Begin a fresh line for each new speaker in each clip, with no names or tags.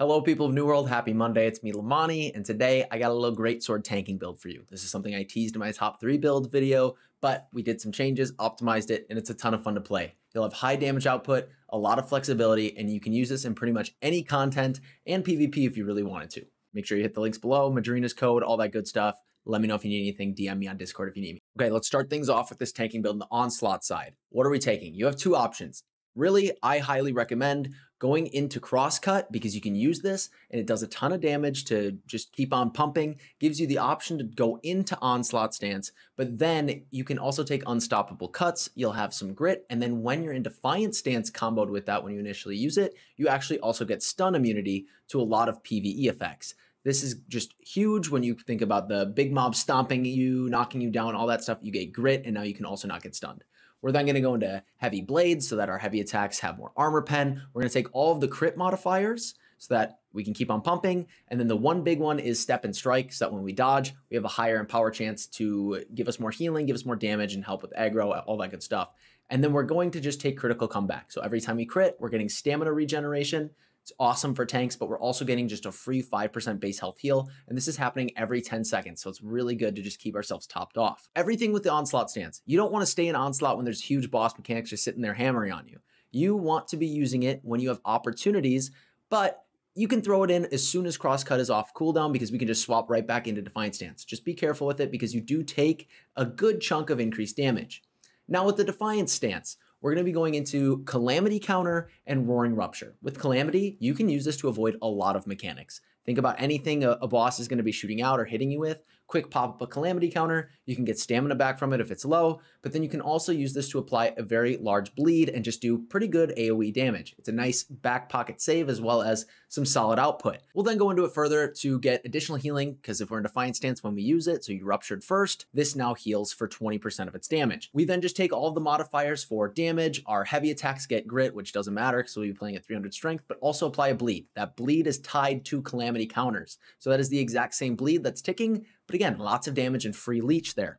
Hello, people of New World. Happy Monday. It's me, Lamani, and today I got a little great sword tanking build for you. This is something I teased in my top three build video, but we did some changes, optimized it, and it's a ton of fun to play. You'll have high damage output, a lot of flexibility, and you can use this in pretty much any content and PvP if you really wanted to. Make sure you hit the links below, Madrina's code, all that good stuff. Let me know if you need anything. DM me on Discord if you need me. Okay, let's start things off with this tanking build on the onslaught side. What are we taking? You have two options Really, I highly recommend going into crosscut because you can use this and it does a ton of damage to just keep on pumping. Gives you the option to go into onslaught stance, but then you can also take unstoppable cuts. You'll have some grit. And then when you're in defiant stance comboed with that when you initially use it, you actually also get stun immunity to a lot of PvE effects. This is just huge when you think about the big mob stomping you, knocking you down, all that stuff. You get grit, and now you can also not get stunned. We're then going to go into heavy blades so that our heavy attacks have more armor pen. We're going to take all of the crit modifiers so that we can keep on pumping. And then the one big one is step and strike so that when we dodge, we have a higher empower chance to give us more healing, give us more damage, and help with aggro, all that good stuff. And then we're going to just take critical comeback. So every time we crit, we're getting stamina regeneration. It's awesome for tanks, but we're also getting just a free 5% base health heal. And this is happening every 10 seconds. So it's really good to just keep ourselves topped off. Everything with the onslaught stance. You don't want to stay in onslaught when there's huge boss mechanics just sitting there hammering on you. You want to be using it when you have opportunities, but you can throw it in as soon as crosscut is off cooldown because we can just swap right back into defiant stance. Just be careful with it because you do take a good chunk of increased damage. Now with the defiant stance, we're going to be going into Calamity Counter and Roaring Rupture. With Calamity, you can use this to avoid a lot of mechanics. Think about anything a, a boss is going to be shooting out or hitting you with quick pop up a calamity counter. You can get stamina back from it if it's low, but then you can also use this to apply a very large bleed and just do pretty good AoE damage. It's a nice back pocket save as well as some solid output. We'll then go into it further to get additional healing because if we're in Defiant Stance when we use it, so you ruptured first, this now heals for 20% of its damage. We then just take all the modifiers for damage. Our heavy attacks get grit, which doesn't matter because we'll be playing at 300 strength, but also apply a bleed. That bleed is tied to Calamity counters. So that is the exact same bleed that's ticking but again, lots of damage and free leech there.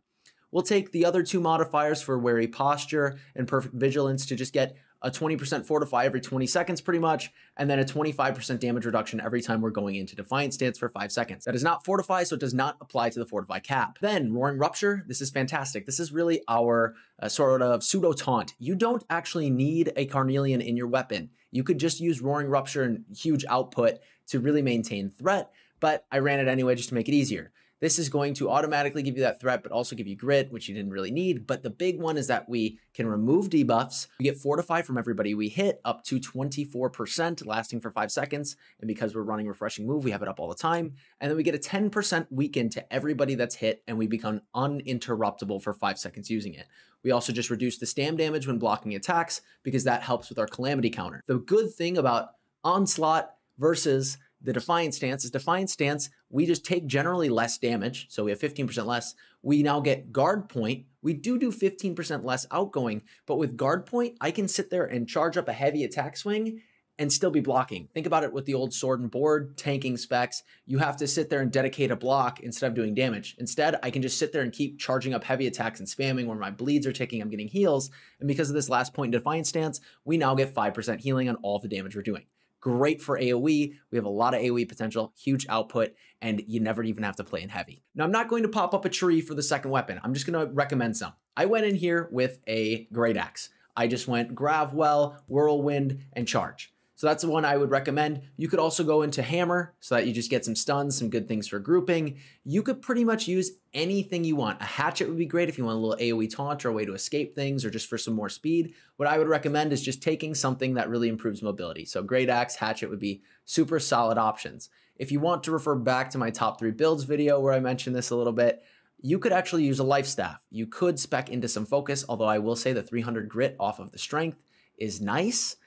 We'll take the other two modifiers for wary posture and perfect vigilance to just get a 20% fortify every 20 seconds pretty much, and then a 25% damage reduction every time we're going into defiant stance for five seconds. That is not fortify, so it does not apply to the fortify cap. Then roaring rupture, this is fantastic. This is really our uh, sort of pseudo taunt. You don't actually need a carnelian in your weapon. You could just use roaring rupture and huge output to really maintain threat, but I ran it anyway just to make it easier. This is going to automatically give you that threat, but also give you grit, which you didn't really need. But the big one is that we can remove debuffs. We get fortify from everybody we hit up to 24%, lasting for five seconds. And because we're running refreshing move, we have it up all the time. And then we get a 10% weaken to everybody that's hit, and we become uninterruptible for five seconds using it. We also just reduce the stam damage when blocking attacks because that helps with our calamity counter. The good thing about onslaught versus the defiant stance is defiant stance. We just take generally less damage. So we have 15% less. We now get guard point. We do do 15% less outgoing, but with guard point, I can sit there and charge up a heavy attack swing and still be blocking. Think about it with the old sword and board tanking specs. You have to sit there and dedicate a block instead of doing damage. Instead, I can just sit there and keep charging up heavy attacks and spamming where my bleeds are ticking, I'm getting heals. And because of this last point in Defiant Stance, we now get 5% healing on all the damage we're doing. Great for AoE. We have a lot of AoE potential, huge output, and you never even have to play in heavy. Now, I'm not going to pop up a tree for the second weapon. I'm just going to recommend some. I went in here with a Great Axe. I just went Grav Well, Whirlwind, and Charge. So that's the one I would recommend. You could also go into hammer so that you just get some stuns, some good things for grouping. You could pretty much use anything you want. A hatchet would be great if you want a little AoE taunt or a way to escape things or just for some more speed. What I would recommend is just taking something that really improves mobility. So great axe, hatchet would be super solid options. If you want to refer back to my top three builds video where I mentioned this a little bit, you could actually use a life staff. You could spec into some focus, although I will say the 300 grit off of the strength is nice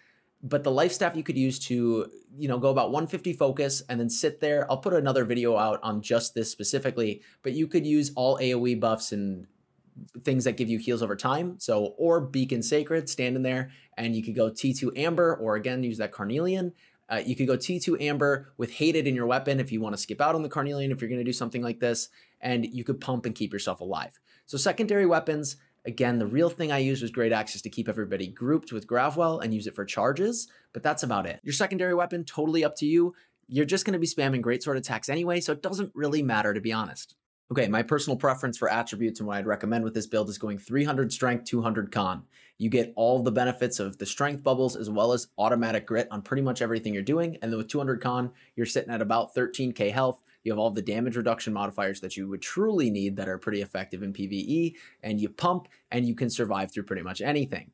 but the life staff you could use to you know go about 150 focus and then sit there i'll put another video out on just this specifically but you could use all aoe buffs and things that give you heals over time so or beacon sacred stand in there and you could go t2 amber or again use that carnelian uh, you could go t2 amber with hated in your weapon if you want to skip out on the carnelian if you're going to do something like this and you could pump and keep yourself alive so secondary weapons Again, the real thing I used was great access to keep everybody grouped with Gravwell and use it for charges, but that's about it. Your secondary weapon, totally up to you. You're just gonna be spamming greatsword attacks anyway, so it doesn't really matter to be honest. Okay, my personal preference for attributes and what I'd recommend with this build is going 300 strength, 200 con. You get all the benefits of the strength bubbles as well as automatic grit on pretty much everything you're doing. And then with 200 con, you're sitting at about 13K health you have all the damage reduction modifiers that you would truly need that are pretty effective in PvE, and you pump and you can survive through pretty much anything.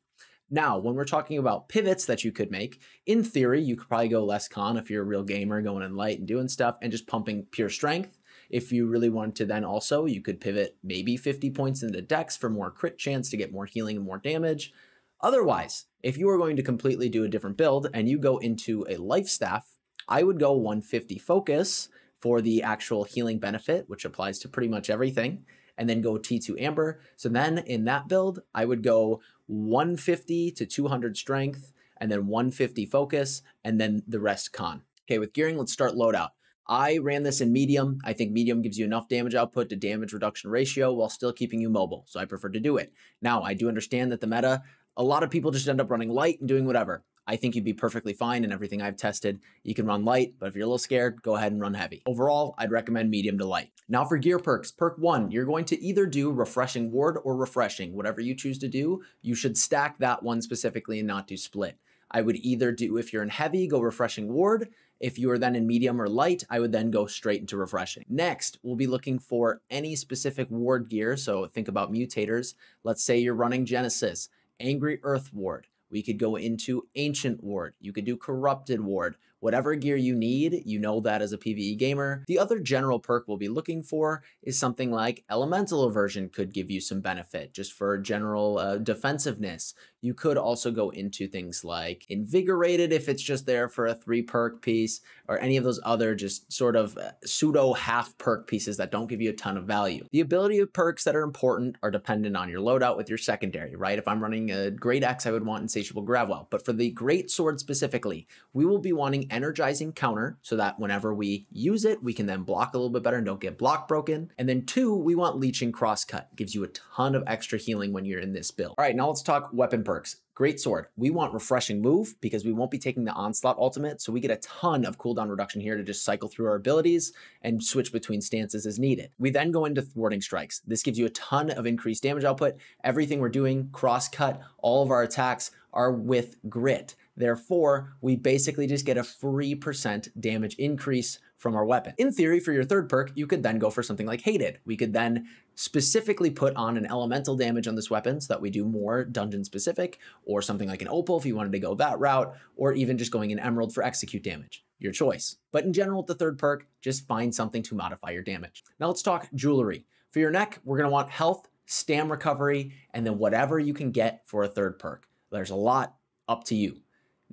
Now, when we're talking about pivots that you could make, in theory, you could probably go less con if you're a real gamer going in light and doing stuff and just pumping pure strength. If you really wanted to, then also you could pivot maybe 50 points into dex for more crit chance to get more healing and more damage. Otherwise, if you are going to completely do a different build and you go into a life staff, I would go 150 focus for the actual healing benefit, which applies to pretty much everything, and then go T2 Amber. So then in that build, I would go 150 to 200 strength, and then 150 focus, and then the rest con. Okay, with gearing, let's start loadout. I ran this in medium. I think medium gives you enough damage output to damage reduction ratio while still keeping you mobile. So I prefer to do it. Now, I do understand that the meta, a lot of people just end up running light and doing whatever. I think you'd be perfectly fine in everything I've tested. You can run light, but if you're a little scared, go ahead and run heavy. Overall, I'd recommend medium to light. Now for gear perks. Perk one, you're going to either do refreshing ward or refreshing. Whatever you choose to do, you should stack that one specifically and not do split. I would either do, if you're in heavy, go refreshing ward. If you are then in medium or light, I would then go straight into refreshing. Next, we'll be looking for any specific ward gear. So think about mutators. Let's say you're running Genesis, Angry Earth Ward. We could go into Ancient Ward. You could do Corrupted Ward. Whatever gear you need, you know that as a PvE gamer. The other general perk we'll be looking for is something like Elemental Aversion could give you some benefit just for general uh, defensiveness. You could also go into things like Invigorated if it's just there for a three perk piece or any of those other just sort of uh, pseudo half perk pieces that don't give you a ton of value. The ability of perks that are important are dependent on your loadout with your secondary, right? If I'm running a Great Axe, I would want Insatiable Gravwell. But for the Great Sword specifically, we will be wanting energizing counter so that whenever we use it, we can then block a little bit better and don't get block broken. And then two, we want leeching crosscut. Gives you a ton of extra healing when you're in this build. All right, now let's talk weapon perks. Great sword. We want refreshing move because we won't be taking the onslaught ultimate. So we get a ton of cooldown reduction here to just cycle through our abilities and switch between stances as needed. We then go into thwarting strikes. This gives you a ton of increased damage output. Everything we're doing, cross cut, all of our attacks are with grit. Therefore, we basically just get a three percent damage increase from our weapon. In theory, for your third perk, you could then go for something like Hated. We could then specifically put on an elemental damage on this weapon so that we do more dungeon specific, or something like an Opal if you wanted to go that route, or even just going an Emerald for execute damage. Your choice. But in general, with the third perk, just find something to modify your damage. Now let's talk jewelry. For your neck, we're gonna want health, stam recovery, and then whatever you can get for a third perk. There's a lot up to you.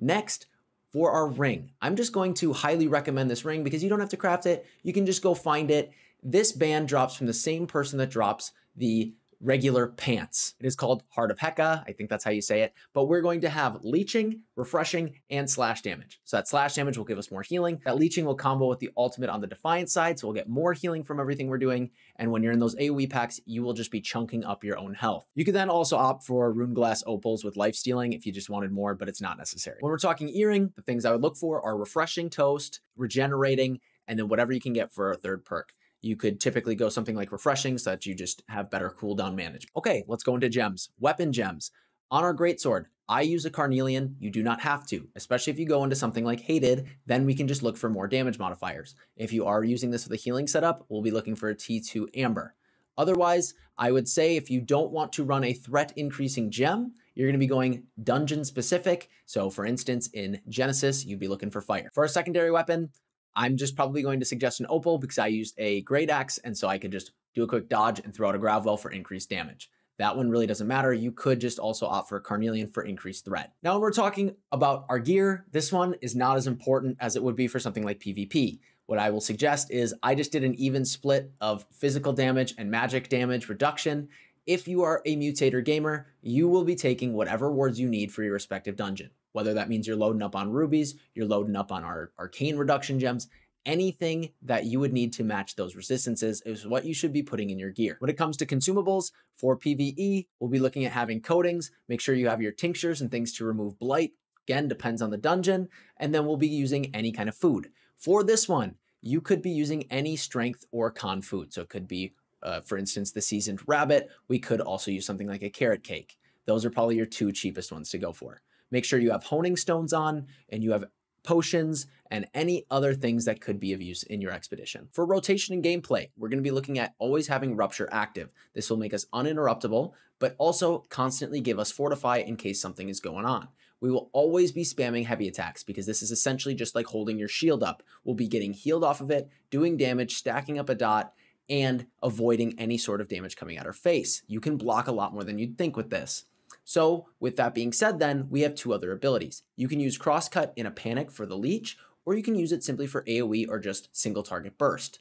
Next, for our ring. I'm just going to highly recommend this ring because you don't have to craft it. You can just go find it. This band drops from the same person that drops the regular pants. It is called Heart of Heka. I think that's how you say it. But we're going to have leeching, refreshing, and slash damage. So that slash damage will give us more healing. That leeching will combo with the ultimate on the Defiant side, so we'll get more healing from everything we're doing. And when you're in those AoE packs, you will just be chunking up your own health. You could then also opt for Rune Glass Opals with life stealing if you just wanted more, but it's not necessary. When we're talking earring, the things I would look for are refreshing toast, regenerating, and then whatever you can get for a third perk. You could typically go something like refreshing so that you just have better cooldown management. Okay, let's go into gems. Weapon gems. On our greatsword, I use a carnelian. You do not have to, especially if you go into something like hated, then we can just look for more damage modifiers. If you are using this with a healing setup, we'll be looking for a T2 amber. Otherwise, I would say if you don't want to run a threat increasing gem, you're going to be going dungeon specific. So for instance, in Genesis, you'd be looking for fire. For a secondary weapon, I'm just probably going to suggest an Opal because I used a Great Axe, and so I could just do a quick dodge and throw out a Gravwell for increased damage. That one really doesn't matter. You could just also opt for a Carnelian for increased threat. Now, when we're talking about our gear, this one is not as important as it would be for something like PvP. What I will suggest is I just did an even split of physical damage and magic damage reduction. If you are a mutator gamer, you will be taking whatever wards you need for your respective dungeon whether that means you're loading up on rubies, you're loading up on our arcane reduction gems, anything that you would need to match those resistances is what you should be putting in your gear. When it comes to consumables for PVE, we'll be looking at having coatings, make sure you have your tinctures and things to remove blight. Again, depends on the dungeon. And then we'll be using any kind of food. For this one, you could be using any strength or con food. So it could be, uh, for instance, the seasoned rabbit. We could also use something like a carrot cake. Those are probably your two cheapest ones to go for. Make sure you have honing stones on and you have potions and any other things that could be of use in your expedition. For rotation and gameplay, we're going to be looking at always having rupture active. This will make us uninterruptible, but also constantly give us fortify in case something is going on. We will always be spamming heavy attacks because this is essentially just like holding your shield up. We'll be getting healed off of it, doing damage, stacking up a dot, and avoiding any sort of damage coming at our face. You can block a lot more than you'd think with this. So with that being said then, we have two other abilities. You can use crosscut in a panic for the leech, or you can use it simply for AoE or just single target burst.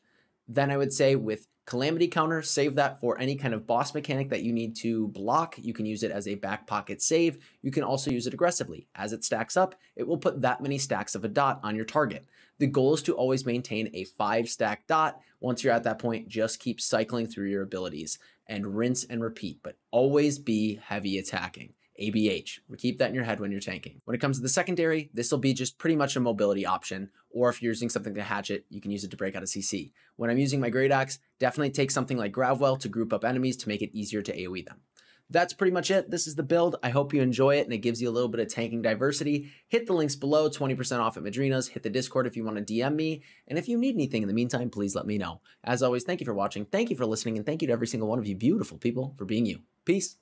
Then I would say with Calamity Counter, save that for any kind of boss mechanic that you need to block. You can use it as a back pocket save. You can also use it aggressively. As it stacks up, it will put that many stacks of a dot on your target. The goal is to always maintain a five stack dot. Once you're at that point, just keep cycling through your abilities and rinse and repeat, but always be heavy attacking. ABH. We keep that in your head when you're tanking. When it comes to the secondary, this will be just pretty much a mobility option, or if you're using something to hatch it, you can use it to break out a CC. When I'm using my Great Axe, definitely take something like Gravwell to group up enemies to make it easier to AoE them. That's pretty much it. This is the build. I hope you enjoy it and it gives you a little bit of tanking diversity. Hit the links below, 20% off at Madrina's. Hit the Discord if you want to DM me. And if you need anything in the meantime, please let me know. As always, thank you for watching. Thank you for listening. And thank you to every single one of you beautiful people for being you. Peace.